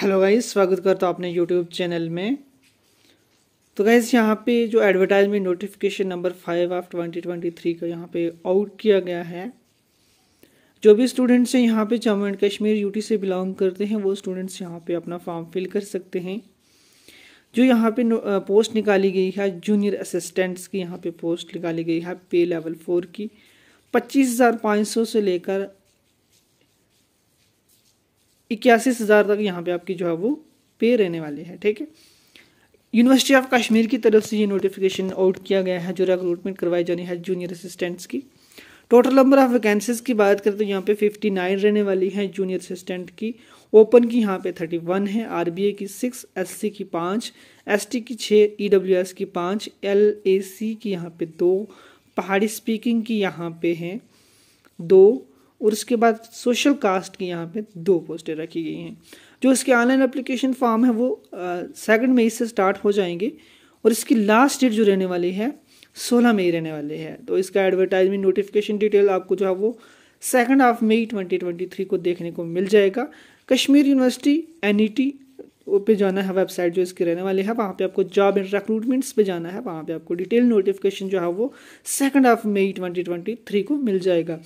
hello guys स्वागत करता हूँ अपने यूट्यूब चैनल में तो गाइज यहाँ पे जो advertisement notification number five of twenty twenty three का यहाँ पे आउट किया गया है जो भी स्टूडेंट्स हैं यहाँ पे जम्मू एंड कश्मीर यूटी से बिलोंग करते हैं वो स्टूडेंट्स यहाँ पे अपना फॉर्म फिल कर सकते हैं जो यहाँ पर पोस्ट निकाली गई है जूनियर असिस्टेंट्स की यहाँ पर पोस्ट निकाली गई है पे लेवल फोर की पच्चीस हज़ार पाँच सौ से लेकर इक्यासी हज़ार तक यहाँ पे आपकी जो है वो पे रहने वाली है ठीक है यूनिवर्सिटी ऑफ कश्मीर की तरफ से ये नोटिफिकेशन आउट किया गया है जो रिक्रूटमेंट करवाई जानी है जूनियर असिस्टेंट्स की टोटल नंबर ऑफ़ वैकेंसीज की बात करें तो यहाँ पे 59 रहने वाली है जूनियर असिस्टेंट की ओपन की यहाँ पे 31 है ए की एस सी की एस टी की डब्ल्यू एस e की ए सी की यहाँ पे दो पहाड़ी स्पीकिंग की यहाँ पे हैं दो और उसके बाद सोशल कास्ट की यहाँ पे दो पोस्टें रखी गई हैं जो इसके ऑनलाइन एप्लीकेशन फॉर्म है वो सेकंड मई से स्टार्ट हो जाएंगे और इसकी लास्ट डेट जो रहने वाली है सोलह मई रहने वाली है तो इसका एडवर्टाइजमेंट नोटिफिकेशन डिटेल आपको जो है वो सेकेंड ऑफ मई ट्वेंटी को देखने को मिल जाएगा कश्मीर यूनिवर्सिटी एन पे जाना है वेबसाइट जो इसकी रहने वाली है वहाँ पे आपको जॉब एंड रिक्रूटमेंट्स पे जाना है वहाँ पे आपको डिटेल नोटिफिकेशन जो है वो सेकंड हाफ मई थ्री को मिल जाएगा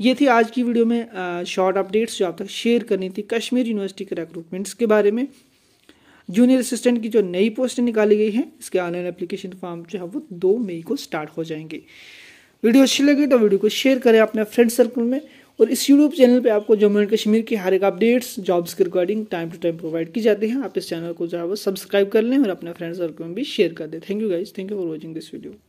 ये थी आज की वीडियो में शॉर्ट अपडेट्स जो आप तक शेयर करनी थी कश्मीर यूनिवर्सिटी के रिक्रूटमेंट्स के बारे में जूनियर असिस्टेंट की जो नई पोस्टें निकाली गई हैं इसके ऑनलाइन एप्लीकेशन फॉर्म जो है वो दो मई को स्टार्ट हो जाएंगे वीडियो अच्छी लगी तो वीडियो को शेयर करें अपने फ्रेंड सर्कल में और इस यूट्यूब चैनल पे आपको जम्मू एंड कश्मीर की हर एक अपडेट्स जॉब्स के regarding time to time provide की जाती है आप इस चैनल को जो है वो सब्सक्राइब कर लें और अपने फ्रेंड सर्कल में भी शेयर कर दें thank you guys thank you for watching this video